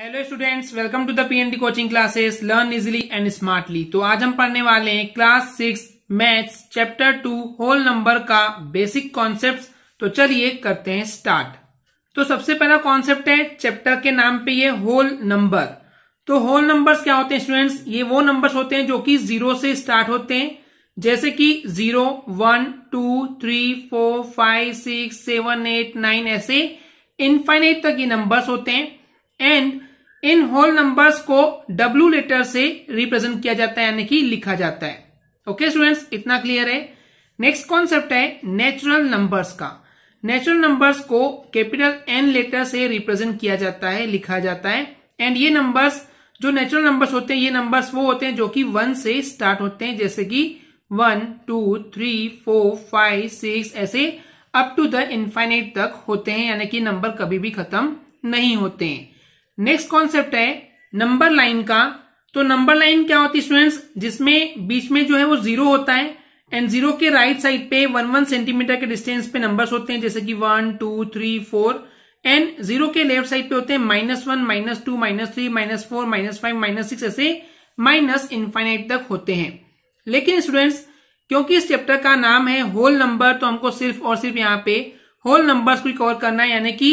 hello students welcome to the PNT coaching classes learn easily and smartly तो आज हम पढ़ने वाले हैं class six maths chapter two whole number का बेसिक कॉन्सेप्ट तो चलिए करते हैं स्टार्ट तो सबसे पहला कॉन्सेप्ट है चैप्टर के नाम पे ये होल नंबर तो होल नंबर्स क्या होते हैं स्टूडेंट्स ये वो नंबर्स होते हैं जो कि जीरो से स्टार्ट होते हैं जैसे कि zero one two three four five six seven eight nine ऐसे इनफाइनाइट तक ये नंबर्स होते हैं एंड इन होल नंबर्स को डब्ल्यू लेटर से रिप्रेजेंट किया जाता है यानी कि लिखा जाता है ओके स्टूडेंट्स इतना क्लियर है नेक्स्ट कॉन्सेप्ट है नेचुरल नंबर्स का नेचुरल नंबर्स को कैपिटल एन लेटर से रिप्रेजेंट किया जाता है लिखा जाता है एंड ये नंबर्स जो नेचुरल नंबर्स होते हैं ये नंबर्स वो होते हैं जो कि वन से स्टार्ट होते हैं जैसे कि one two three four five six ऐसे अप टू द इन्फाइनाइट तक होते हैं यानी कि नंबर कभी भी खत्म नहीं होते हैं नेक्स्ट कॉन्सेप्ट है नंबर लाइन का तो नंबर लाइन क्या होती है स्टूडेंट्स जिसमें बीच में जो है वो जीरो होता है एंड जीरो के राइट साइड पे वन वन सेंटीमीटर के डिस्टेंस पे नंबर्स होते हैं जैसे कि one two three four and zero के लेफ्ट साइड पे होते हैं minus one minus two minus three minus four minus five minus six ऐसे माइनस इन्फाइनाइट तक होते हैं लेकिन स्टूडेंट्स क्योंकि इस चैप्टर का नाम है होल नंबर तो हमको सिर्फ और सिर्फ यहाँ पे होल नंबर्स को कवर करना है यानी कि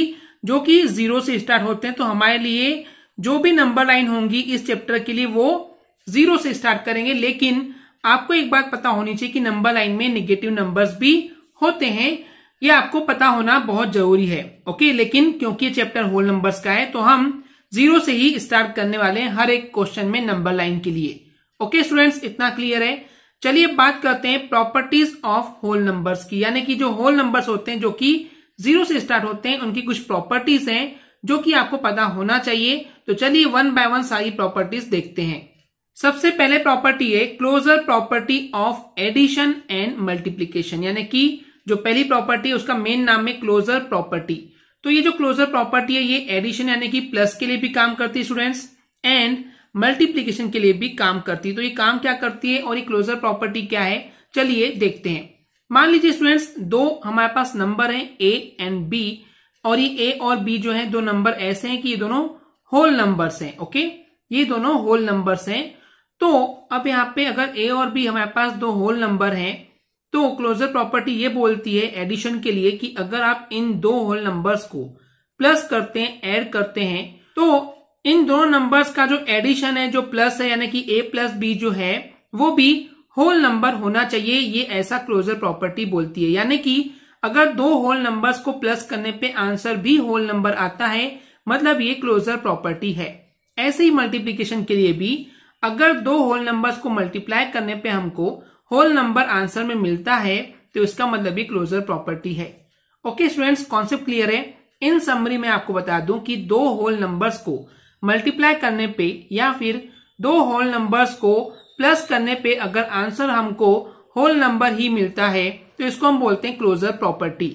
जो कि जीरो से स्टार्ट होते हैं तो हमारे लिए जो भी नंबर लाइन होंगी इस चैप्टर के लिए वो जीरो से स्टार्ट करेंगे लेकिन आपको एक बात पता होनी चाहिए कि नंबर लाइन में निगेटिव नंबर भी होते हैं ये आपको पता होना बहुत जरूरी है ओके लेकिन क्योंकि चैप्टर होल नंबर्स का है तो हम जीरो से ही स्टार्ट करने वाले हैं हर एक क्वेश्चन में नंबर लाइन के लिए ओके स्टूडेंट्स इतना क्लियर है चलिए बात करते हैं प्रॉपर्टीज ऑफ होल नंबर्स की यानी कि जो होल नंबर्स होते हैं जो कि जीरो से स्टार्ट होते हैं उनकी कुछ प्रॉपर्टीज हैं जो कि आपको पता होना चाहिए तो चलिए वन बाय वन सारी प्रॉपर्टीज देखते हैं सबसे पहले प्रॉपर्टी है closure property of addition and multiplication यानी कि जो पहली प्रॉपर्टी है उसका मेन नाम है क्लोजर प्रॉपर्टी तो ये जो क्लोजर प्रॉपर्टी है ये एडिशन यानी कि प्लस के लिए भी काम करती है स्टूडेंट्स एंड मल्टीप्लीकेशन के लिए भी काम करती है तो ये काम क्या करती है और ये क्लोजर प्रॉपर्टी क्या है चलिए देखते हैं मान लीजिए स्टूडेंट्स दो हमारे पास नंबर हैं ए एंड बी और ये ए और बी जो है दो नंबर ऐसे हैं कि ये दोनों होल नंबर्स हैं ओके ये दोनों होल नंबर्स हैं तो अब यहाँ पे अगर ए और बी हमारे पास दो होल नंबर हैं तो क्लोजर प्रॉपर्टी ये बोलती है एडिशन के लिए कि अगर आप इन दो होल नंबर्स को प्लस करते हैं एड करते हैं तो इन दोनों नंबर्स का जो एडिशन है जो प्लस है यानी कि ए प्लस बी जो है वो भी होल नंबर होना चाहिए ये ऐसा क्लोजर प्रॉपर्टी बोलती है यानी कि अगर दो होल नंबर्स को प्लस करने पे आंसर भी होल नंबर आता है मतलब ये क्लोजर प्रॉपर्टी है ऐसे ही मल्टीप्लीकेशन के लिए भी अगर दो होल नंबर्स को मल्टीप्लाई करने पे हमको होल नंबर आंसर में मिलता है तो इसका मतलब ही क्लोजर प्रॉपर्टी है ओके स्टूडेंट्स कॉन्सेप्ट क्लियर है इन समरी में आपको बता दूं कि दो होल नंबर्स को मल्टीप्लाई करने पे या फिर दो होल नंबर्स को प्लस करने पे अगर आंसर हमको होल नंबर ही मिलता है तो इसको हम बोलते हैं क्लोजर प्रॉपर्टी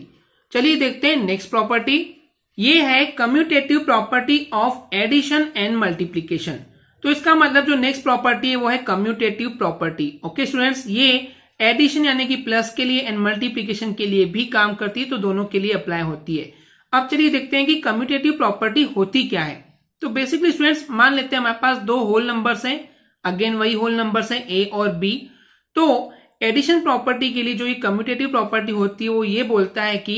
चलिए देखते हैं नेक्स्ट प्रॉपर्टी ये है commutative property of addition and multiplication तो इसका मतलब जो नेक्स्ट प्रॉपर्टी है वो है कम्यूटेटिव प्रॉपर्टी ओके स्टूडेंट्स ये एडिशन यानी कि प्लस के लिए एंड मल्टीप्लीकेशन के लिए भी काम करती है तो दोनों के लिए अप्लाई होती है अब चलिए देखते हैं कि कम्यूटेटिव प्रॉपर्टी होती क्या है तो बेसिकली स्टूडेंट्स मान लेते हैं हमारे पास दो होल नंबर्स हैं अगेन वही होल नंबर्स है ए और बी तो एडिशन प्रॉपर्टी के लिए जो ये कम्यूटेटिव प्रॉपर्टी होती है वो ये बोलता है कि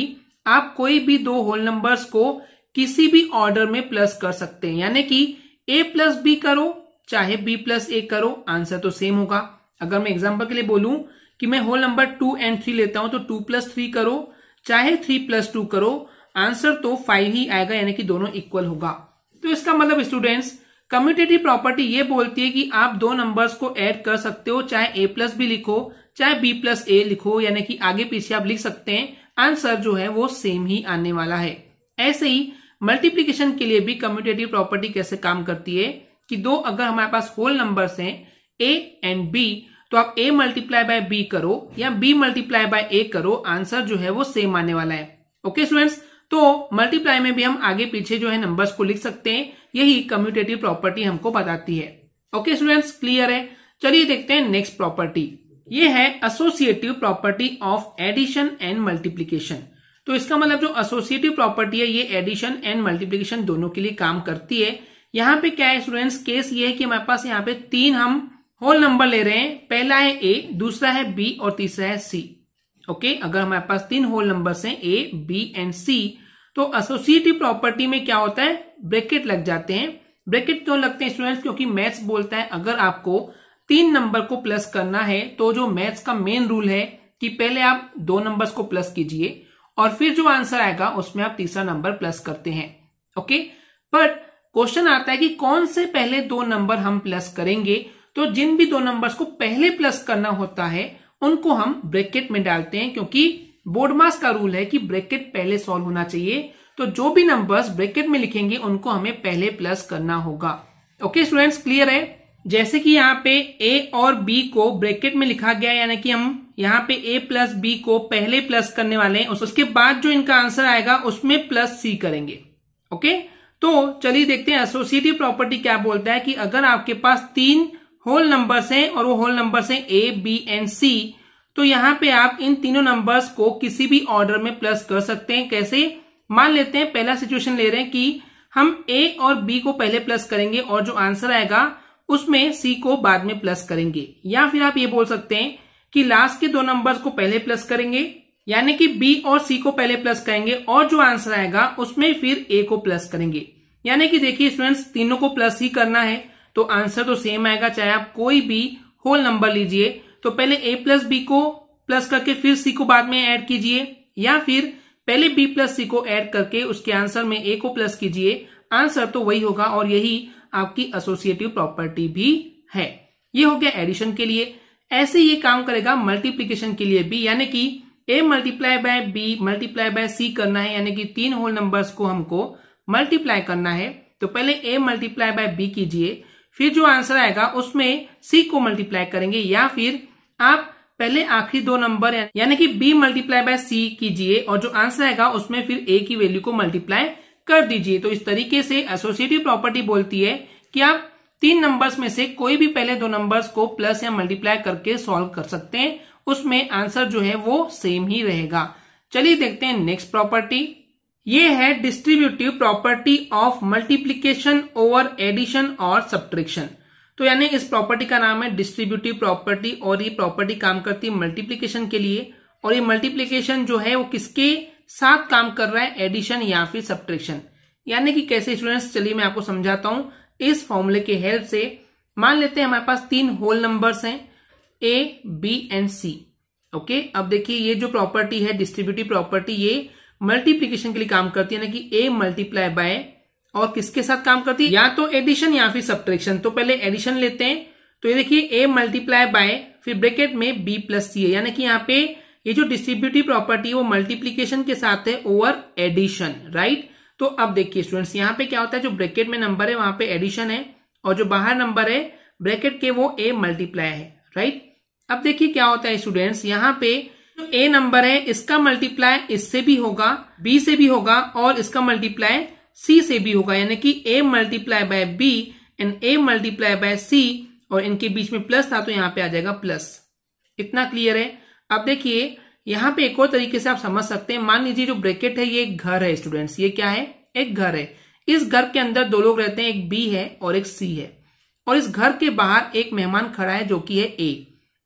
आप कोई भी दो होल नंबर्स को किसी भी ऑर्डर में प्लस कर सकते हैं यानी कि ए प्लस बी करो चाहे बी प्लस ए करो आंसर तो सेम होगा अगर मैं एग्जाम्पल के लिए बोलूं कि मैं whole number two and three लेता हूं तो टू प्लस थ्री करो चाहे थ्री प्लस टू करो आंसर तो फाइव ही आएगा यानी कि दोनों इक्वल होगा तो इसका मतलब स्टूडेंट्स कम्यूटेटिव प्रॉपर्टी ये बोलती है कि आप दो नंबर्स को ऐड कर सकते हो चाहे ए प्लस बी लिखो चाहे बी प्लस ए लिखो यानी कि आगे पीछे आप लिख सकते हैं आंसर जो है वो सेम ही आने वाला है ऐसे ही मल्टीप्लीकेशन के लिए भी कम्यूटेटिव प्रॉपर्टी कैसे काम करती है कि दो अगर हमारे पास होल नंबर्स है ए एंड बी तो आप ए मल्टीप्लाई बाय बी करो या बी मल्टीप्लाई बाय ए करो आंसर जो है वो सेम आने वाला है ओके स्टूडेंट्स तो मल्टीप्लाई में भी हम आगे पीछे जो है नंबर्स को लिख सकते हैं यही कम्यूटेटिव प्रॉपर्टी हमको बताती है ओके स्टूडेंट्स क्लियर है चलिए देखते हैं नेक्स्ट प्रॉपर्टी ये है associative property of addition and multiplication तो इसका मतलब जो एसोसिएटिव प्रॉपर्टी है ये एडिशन एंड मल्टीप्लीकेशन दोनों के लिए काम करती है यहाँ पे क्या है स्टूडेंट्स केस ये है कि हमारे पास यहाँ पे तीन हम होल नंबर ले रहे हैं पहला है ए दूसरा है बी और तीसरा है सी ओके अगर हमारे पास तीन होल नंबर हैं ए बी एंड सी तो एसोसिएटिव प्रॉपर्टी में क्या होता है ब्रेकेट लग जाते हैं ब्रेकेट क्यों लगते हैं स्टूडेंट्स क्योंकि मैथ्स बोलता है अगर आपको तीन नंबर को प्लस करना है तो जो मैथ्स का मेन रूल है कि पहले आप दो नंबर को प्लस कीजिए और फिर जो आंसर आएगा उसमें आप तीसरा नंबर प्लस करते हैं ओके बट क्वेश्चन आता है कि कौन से पहले दो नंबर हम प्लस करेंगे तो जिन भी दो नंबर्स को पहले प्लस करना होता है उनको हम ब्रैकेट में डालते हैं क्योंकि बोर्डमास का रूल है कि ब्रैकेट पहले सॉल्व होना चाहिए तो जो भी नंबर्स ब्रैकेट में लिखेंगे उनको हमें पहले प्लस करना होगा ओके स्टूडेंट्स क्लियर है जैसे कि यहाँ पे ए और बी को ब्रैकेट में लिखा गया यानी कि हम यहाँ पे ए प्लस बी को पहले प्लस करने वाले हैं उसके बाद जो इनका आंसर आएगा उसमें प्लस सी करेंगे ओके तो चलिए देखते हैं एसोसिएटिव प्रॉपर्टी क्या बोलता है कि अगर आपके पास तीन होल नंबर्स हैं और वो होल नंबर्स हैं ए बी एंड सी तो यहाँ पे आप इन तीनों नंबर्स को किसी भी ऑर्डर में प्लस कर सकते हैं कैसे मान लेते हैं पहला सिचुएशन ले रहे हैं कि हम ए और बी को पहले प्लस करेंगे और जो आंसर आएगा उसमें सी को बाद में प्लस करेंगे या फिर आप ये बोल सकते हैं कि लास्ट के दो नंबर्स को पहले प्लस करेंगे यानी कि बी और सी को पहले प्लस करेंगे और जो आंसर आएगा उसमें फिर ए को प्लस करेंगे यानी कि देखिए स्टूडेंट्स तीनों को प्लस ही करना है तो आंसर तो सेम आएगा चाहे आप कोई भी होल नंबर लीजिए तो पहले ए प्लस बी को प्लस करके फिर सी को बाद में ऐड कीजिए या फिर पहले बी प्लस सी को ऐड करके उसके आंसर में ए को प्लस कीजिए आंसर तो वही होगा और यही आपकी एसोसिएटिव प्रॉपर्टी भी है ये हो गया एडिशन के लिए ऐसे ये काम करेगा मल्टीप्लीकेशन के लिए भी यानी कि A multiply by B multiply by C करना है यानी कि तीन होल नंबर्स को हमको मल्टीप्लाई करना है तो पहले ए मल्टीप्लाई बाय बी कीजिए फिर जो आंसर आएगा उसमें सी को मल्टीप्लाई करेंगे या फिर आप पहले आखिरी दो नंबर यानी कि बी मल्टीप्लाई बाय सी कीजिए और जो आंसर आएगा उसमें फिर ए की वैल्यू को मल्टीप्लाई कर दीजिए तो इस तरीके से एसोसिएटिव प्रॉपर्टी बोलती है कि आप तीन नंबर्स में से कोई भी पहले दो नंबर्स को प्लस या मल्टीप्लाई करके सॉल्व कर सकते हैं उसमें आंसर जो है वो सेम ही रहेगा चलिए देखते हैं नेक्स्ट प्रॉपर्टी ये है distributive property of multiplication over addition और सब्ट्रिक्शन तो यानी इस प्रॉपर्टी का नाम है डिस्ट्रीब्यूटिव प्रॉपर्टी और ये प्रॉपर्टी काम करती है मल्टीप्लीकेशन के लिए और ये मल्टीप्लीकेशन जो है वो किसके साथ काम कर रहा है एडिशन या फिर सब्ट्रेक्शन यानी कि कैसे स्टूडेंट्स चलिए मैं आपको समझाता हूं इस फॉर्मूले के हेल्प से मान लेते हैं हमारे पास तीन होल नंबर्स हैं A B and C okay अब देखिए ये जो प्रॉपर्टी है डिस्ट्रीब्यूटिव प्रॉपर्टी ये मल्टीप्लीकेशन के लिए काम करती है यानी कि ए मल्टीप्लाई बाय और किसके साथ काम करती है या तो एडिशन या फिर सब्ट्रेक्शन तो पहले एडिशन लेते हैं तो ये देखिए ए मल्टीप्लाई बाय फिर ब्रेकेट में बी प्लस सी है यानी कि यहाँ पे ये जो डिस्ट्रीब्यूटिव प्रॉपर्टी है वो मल्टीप्लीकेशन के साथ है ओवर एडिशन राइट तो अब देखिए स्टूडेंट्स यहाँ पे क्या होता है जो ब्रेकेट में नंबर है वहां पे एडिशन है और जो बाहर नंबर है ब्रेकेट के वो ए मल्टीप्लाई है राइट अब देखिए क्या होता है स्टूडेंट्स यहाँ पे जो ए नंबर है इसका मल्टीप्लाई इससे भी होगा बी से भी होगा और इसका मल्टीप्लाई सी से भी होगा यानी कि A multiply by B and A multiply by C और इनके बीच में प्लस था तो यहाँ पे आ जाएगा प्लस इतना क्लियर है अब देखिए यहाँ पे एक और तरीके से आप समझ सकते हैं मान लीजिए जो ब्रैकेट है ये एक घर है स्टूडेंट्स ये क्या है एक घर है इस घर के अंदर दो लोग रहते हैं एक बी है और एक सी है और इस घर के बाहर एक मेहमान खड़ा है जो कि है ए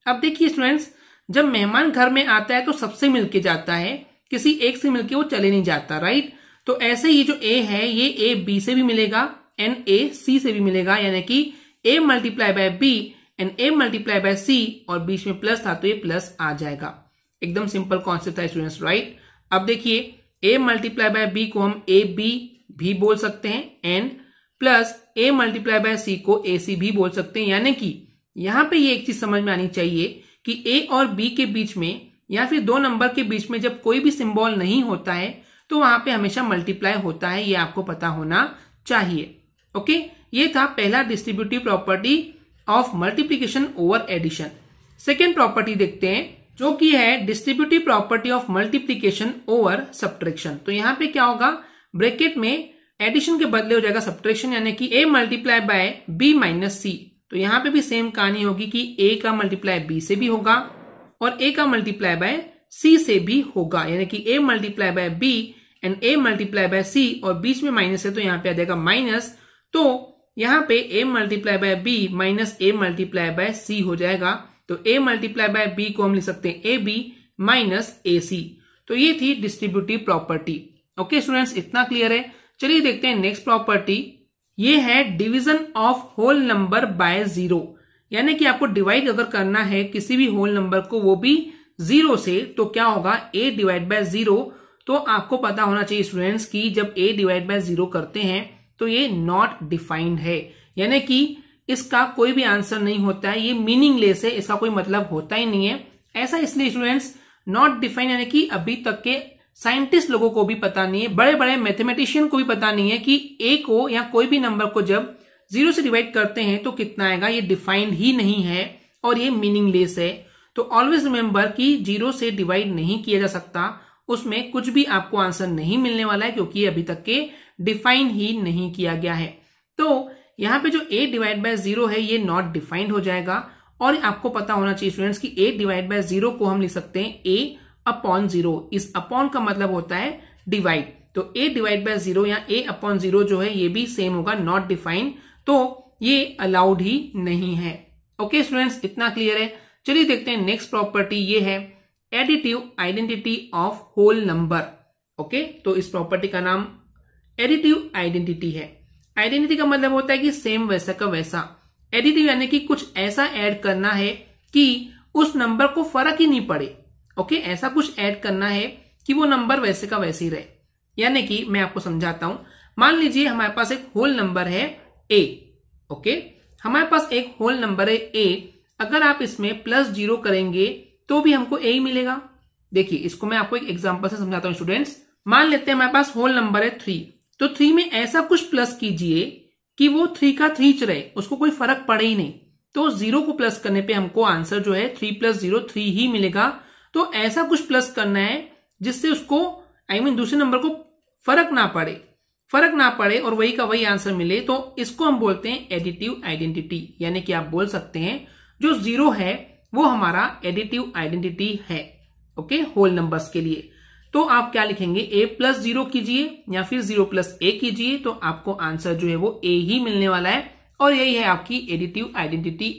अब देखिए स्टूडेंट्स जब मेहमान घर में आता है तो सबसे मिलके जाता है किसी एक से मिलके वो चले नहीं जाता राइट तो ऐसे ये जो ए है ये ए बी से भी मिलेगा एंड ए सी से भी मिलेगा यानी कि A multiply by B and A multiply by C और बीच में प्लस था तो ये प्लस आ जाएगा एकदम सिंपल कॉन्सेप्ट था स्टूडेंट्स राइट अब देखिए ए मल्टीप्लाई बाय बी को हम ए बी भी बोल सकते हैं and plus A multiply by C को ए सी भी बोल सकते हैं यानी कि यहां पे ये एक चीज समझ में आनी चाहिए कि ए और बी के बीच में या फिर दो नंबर के बीच में जब कोई भी सिंबल नहीं होता है तो वहां पे हमेशा मल्टीप्लाई होता है ये आपको पता होना चाहिए ओके ये था पहला distributive property of multiplication over addition second property देखते हैं जो कि है distributive property of multiplication over subtraction तो यहाँ पे क्या होगा ब्रेकेट में एडिशन के बदले हो जाएगा सब्ट्रेक्शन यानी कि A multiply by B minus C तो यहाँ पे भी सेम कहानी होगी कि ए का मल्टीप्लाई बी से भी होगा और ए का मल्टीप्लाई बाय सी से भी होगा यानी कि A multiply by B and A multiply by C और बीच में माइनस है तो यहाँ पे आ जाएगा माइनस तो यहाँ पे A multiply by B minus A multiply by C हो जाएगा तो ए मल्टीप्लाई बाय बी को हम लिख सकते हैं ए बी माइनस ए सी तो ये थी डिस्ट्रीब्यूटिव प्रॉपर्टी ओके स्टूडेंट्स इतना क्लियर है चलिए देखते हैं नेक्स्ट प्रॉपर्टी ये है division of whole number by zero यानी कि आपको डिवाइड अगर करना है किसी भी होल नंबर को वो भी जीरो से तो क्या होगा ए डिवाइड बाय जीरो तो आपको पता होना चाहिए स्टूडेंट्स कि जब ए डिवाइड बाय जीरो करते हैं तो ये नॉट डिफाइंड है यानी कि इसका कोई भी आंसर नहीं होता है ये मीनिंगलेस है इसका कोई मतलब होता ही नहीं है ऐसा इसलिए स्टूडेंट्स नॉट डिफाइंड यानी कि अभी तक के साइंटिस्ट लोगों को भी पता नहीं है बड़े बड़े मैथमेटिशियन को भी पता नहीं है कि ए को या कोई भी नंबर को जब जीरो से डिवाइड करते हैं तो कितना आएगा ये डिफाइंड ही नहीं है और ये मीनिंगलेस है तो ऑलवेज रिमेम्बर कि जीरो से डिवाइड नहीं किया जा सकता उसमें कुछ भी आपको आंसर नहीं मिलने वाला है क्योंकि अभी तक के डिफाइन ही नहीं किया गया है तो यहाँ पे जो ए डिवाइड बाय जीरो है ये नॉट डिफाइंड हो जाएगा और आपको पता होना चाहिए स्टूडेंट्स की ए डिवाइड बाय जीरो को हम लिख सकते हैं ए अपॉन जीरो इस अपॉन का मतलब होता है डिवाइड तो ए डिवाइड बाय जीरो या ए अपॉन जीरो जो है ये भी सेम होगा नॉट डिफाइंड तो ये अलाउड ही नहीं है ओके स्टूडेंट्स इतना क्लियर है चलिए देखते हैं नेक्स्ट प्रॉपर्टी ये है additive identity of whole number okay तो इस प्रॉपर्टी का नाम एडिटिव आइडेंटिटी है आइडेंटिटी का मतलब होता है कि सेम वैसा का वैसा एडिटिव यानी कि कुछ ऐसा ऐड करना है कि उस नंबर को फर्क ही नहीं पड़े ओके ऐसा कुछ ऐड करना है कि वो नंबर वैसे का वैसे ही रहे यानी कि मैं आपको समझाता हूं मान लीजिए हमारे पास एक होल नंबर है ए ओके हमारे पास एक होल नंबर है ए अगर आप इसमें प्लस जीरो करेंगे तो भी हमको ए ही मिलेगा देखिए इसको मैं आपको एक एग्जाम्पल से समझाता हूँ स्टूडेंट्स मान लेते हैं हमारे पास होल नंबर है थ्री तो थ्री में ऐसा कुछ प्लस कीजिए कि वो थ्री का थ्री च रहे उसको कोई फर्क पड़े ही नहीं तो जीरो को प्लस करने पे हमको आंसर जो है थ्री प्लस जीरो थ्री ही मिलेगा तो ऐसा कुछ प्लस करना है जिससे उसको आई I मीन mean, दूसरे नंबर को फर्क ना पड़े फर्क ना पड़े और वही का वही आंसर मिले तो इसको हम बोलते हैं एडिटिव आइडेंटिटी यानी कि आप बोल सकते हैं जो जीरो है वो हमारा एडिटिव आइडेंटिटी है ओके होल नंबर्स के लिए तो आप क्या लिखेंगे ए प्लस जीरो कीजिए या फिर जीरो प्लस ए कीजिए तो आपको आंसर जो है वो ए ही मिलने वाला है और यही है आपकी additive identity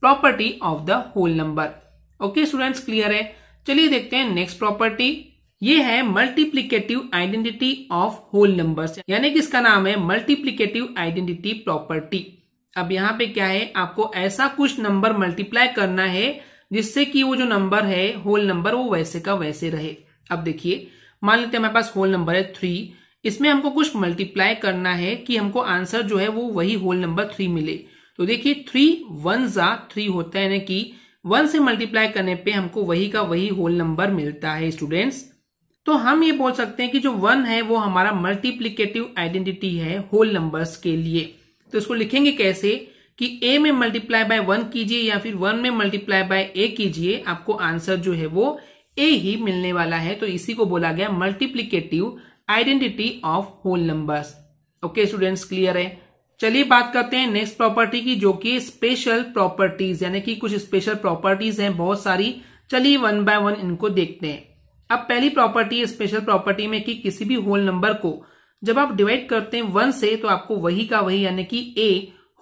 property of the whole number okay students clear है चलिए देखते हैं नेक्स्ट प्रॉपर्टी ये है multiplicative identity of whole numbers यानी कि इसका नाम है मल्टीप्लीकेटिव आइडेंटिटी प्रॉपर्टी अब यहाँ पे क्या है आपको ऐसा कुछ नंबर मल्टीप्लाई करना है जिससे कि वो जो नंबर है होल नंबर वो वैसे का वैसे रहे अब देखिए मान लेते हैं हमारे पास होल नंबर है थ्री इसमें हमको कुछ मल्टीप्लाई करना है कि हमको आंसर जो है वो वही होल नंबर थ्री मिले तो देखिए थ्री वन जा थ्री होता है यानी कि वन से मल्टीप्लाई करने पे हमको वही का वही होल नंबर मिलता है स्टूडेंट्स तो हम ये बोल सकते हैं कि जो वन है वो हमारा मल्टीप्लीकेटिव आइडेंटिटी है होल नंबर्स के लिए तो इसको लिखेंगे कैसे कि a में मल्टीप्लाई बाय वन कीजिए या फिर वन में मल्टीप्लाई बाय ए कीजिए आपको आंसर जो है वो ए ही मिलने वाला है तो इसी को बोला गया multiplicative identity of whole numbers okay students clear है चलिए बात करते हैं नेक्स्ट प्रॉपर्टी की जो कि स्पेशल प्रॉपर्टीज यानी कि कुछ स्पेशल प्रॉपर्टीज हैं बहुत सारी चलिए वन बाय वन इनको देखते हैं अब पहली प्रॉपर्टी स्पेशल प्रॉपर्टी में कि किसी भी होल नंबर को जब आप डिवाइड करते हैं वन से तो आपको वही का वही यानी कि ए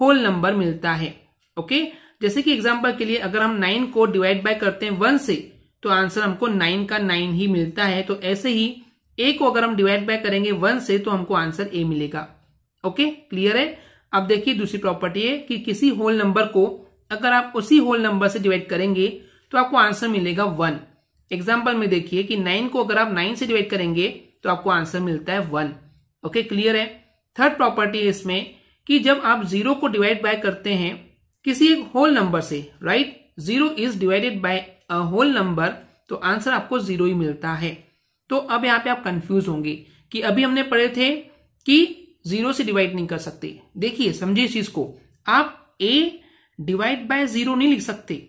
होल नंबर मिलता है ओके जैसे कि एग्जाम्पल के लिए अगर हम नाइन को डिवाइड बाय करते हैं वन से तो आंसर हमको नाइन का नाइन ही मिलता है तो ऐसे ही ए को अगर हम डिवाइड बाय करेंगे वन से तो हमको आंसर ए मिलेगा ओके क्लियर है अब देखिए दूसरी प्रॉपर्टी है कि किसी होल नंबर को अगर आप उसी होल नंबर से डिवाइड करेंगे तो आपको आंसर मिलेगा वन एग्जाम्पल में देखिए कि नाइन को अगर आप नाइन से डिवाइड करेंगे तो आपको आंसर मिलता है वन ओके क्लियर है थर्ड प्रॉपर्टी है इसमें कि जब आप जीरो को डिवाइड बाय करते हैं किसी एक होल नंबर से right zero is divided by a whole number तो आंसर आपको जीरो ही मिलता है तो अब यहाँ पे आप कंफ्यूज होंगे कि अभी हमने पढ़े थे कि जीरो से डिवाइड नहीं कर सकते देखिए समझिए इस चीज को आप ए डिवाइड बाय जीरो नहीं लिख सकते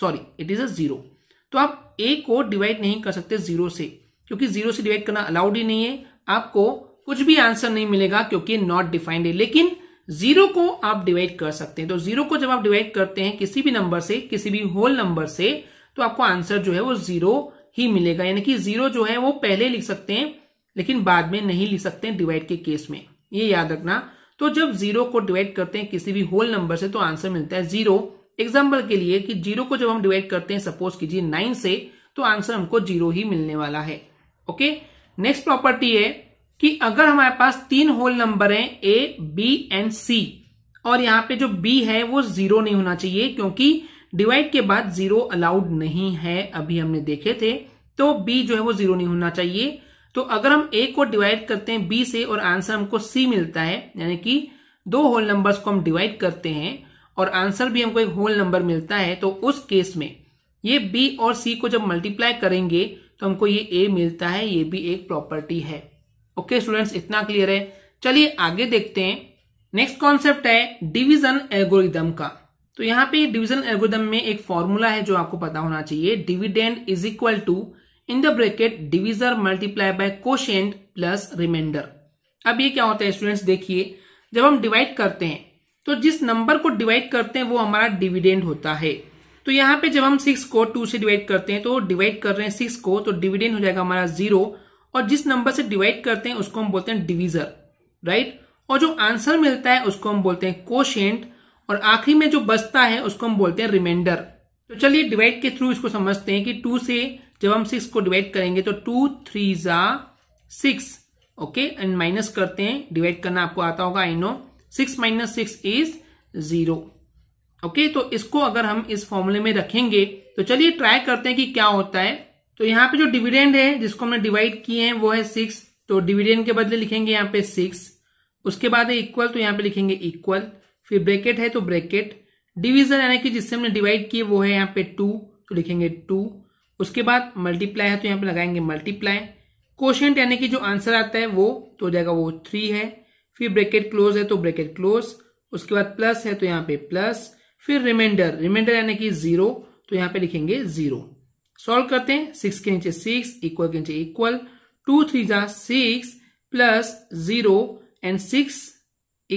sorry it is a zero तो आप ए को डिवाइड नहीं कर सकते जीरो से क्योंकि जीरो से डिवाइड करना अलाउड ही नहीं है आपको कुछ भी आंसर नहीं मिलेगा क्योंकि नॉट डिफाइंड है लेकिन जीरो को आप डिवाइड कर सकते हैं तो जीरो को जब आप डिवाइड करते हैं किसी भी नंबर से किसी भी होल नंबर से तो आपको आंसर जो है वो जीरो ही मिलेगा यानी कि जीरो जो है वो पहले लिख सकते हैं लेकिन बाद में नहीं लिख सकते हैं डिवाइड के केस में ये याद रखना तो जब जीरो को डिवाइड करते हैं किसी भी होल नंबर से तो आंसर मिलता है जीरो एग्जाम्पल के लिए कि जीरो को जब हम डिवाइड करते हैं सपोज कीजिए नाइन से तो आंसर हमको जीरो ही मिलने वाला है ओके नेक्स्ट प्रॉपर्टी है कि अगर हमारे पास तीन होल नंबर हैं ए बी एंड सी और यहां पे जो बी है वो जीरो नहीं होना चाहिए क्योंकि डिवाइड के बाद जीरो अलाउड नहीं है अभी हमने देखे थे तो बी जो है वो जीरो नहीं होना चाहिए तो अगर हम ए को डिवाइड करते हैं बी से और आंसर हमको सी मिलता है यानी कि दो होल नंबर्स को हम डिवाइड करते हैं और आंसर भी हमको एक होल नंबर मिलता है तो उस केस में ये बी और सी को जब मल्टीप्लाई करेंगे तो हमको ये ए मिलता है ये भी एक प्रॉपर्टी है ओके स्टूडेंट्स इतना क्लियर है चलिए आगे देखते हैं नेक्स्ट कॉन्सेप्ट है डिवीजन एल्गोरिदम का तो यहाँ पे डिवीजन एल्गोरिदम में एक फॉर्मूला है जो आपको पता होना चाहिए dividend is equal to in the bracket divisor multiply by quotient plus remainder अब ये क्या होता है स्टूडेंट्स देखिए जब हम डिवाइड करते हैं तो जिस नंबर को डिवाइड करते हैं वो हमारा डिविडेंड होता है तो यहाँ पे जब हम सिक्स को टू से डिवाइड करते हैं तो डिवाइड कर रहे हैं सिक्स को तो डिविडेंड हो जाएगा हमारा जीरो और जिस नंबर से डिवाइड करते हैं उसको हम बोलते हैं डिवीजर राइट और जो आंसर मिलता है उसको हम बोलते हैं कोशेंट और आखिरी में जो बचता है उसको हम बोलते हैं रिमाइंडर तो चलिए डिवाइड के थ्रू इसको समझते हैं कि टू से जब हम सिक्स को डिवाइड करेंगे तो टू थ्री जा सिक्स ओके एंड माइनस करते हैं डिवाइड करना आपको आता होगा I know six minus six is zero okay तो इसको अगर हम इस फॉर्मूले में रखेंगे तो चलिए ट्राई करते हैं कि क्या होता है तो यहाँ पे जो डिविडेंड है जिसको हमने डिवाइड किए हैं वो है सिक्स तो डिविडेंड के बदले लिखेंगे यहाँ पे सिक्स उसके बाद है इक्वल तो यहाँ पे लिखेंगे इक्वल फिर ब्रैकेट है तो ब्रैकेट डिविजन यानी कि जिससे हमने डिवाइड किए वो है यहाँ पे टू तो लिखेंगे टू उसके बाद मल्टीप्लाई है तो यहाँ पे लगाएंगे मल्टीप्लाई क्वेश्चन यानी कि जो आंसर आता है वो तो हो जाएगा वो थ्री है फिर ब्रैकेट क्लोज है तो ब्रैकेट क्लोज उसके बाद प्लस है तो यहाँ पे प्लस फिर रिमाइंडर रिमाइंडर यानी कि जीरो तो यहाँ पे लिखेंगे जीरो सॉल्व करते हैं सिक्स के नीचे सिक्स इक्वल के नीचे इक्वल टू थ्री जा six plus zero and six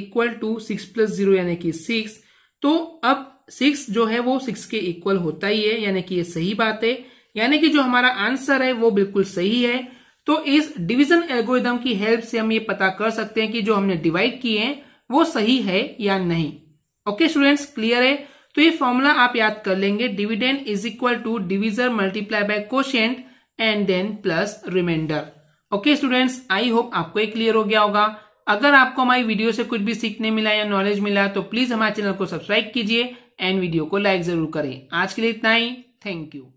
equal to six plus zero यानी कि सिक्स तो अब सिक्स जो है वो सिक्स के इक्वल होता ही है यानी कि ये सही बात है यानी कि जो हमारा आंसर है वो बिल्कुल सही है तो इस डिवीजन एल्गोरिदम की हेल्प से हम ये पता कर सकते हैं कि जो हमने डिवाइड किए हैं वो सही है या नहीं ओके स्टूडेंट्स क्लियर है तो ये फॉर्मूला आप याद कर लेंगे dividend is equal to divisor multiply by question and then plus remainder okay students I hope आपको ये क्लियर हो गया होगा अगर आपको हमारी वीडियो से कुछ भी सीखने मिला या नॉलेज मिला तो प्लीज हमारे चैनल को सब्सक्राइब कीजिए एंड वीडियो को लाइक जरूर करें आज के लिए इतना ही थैंक यू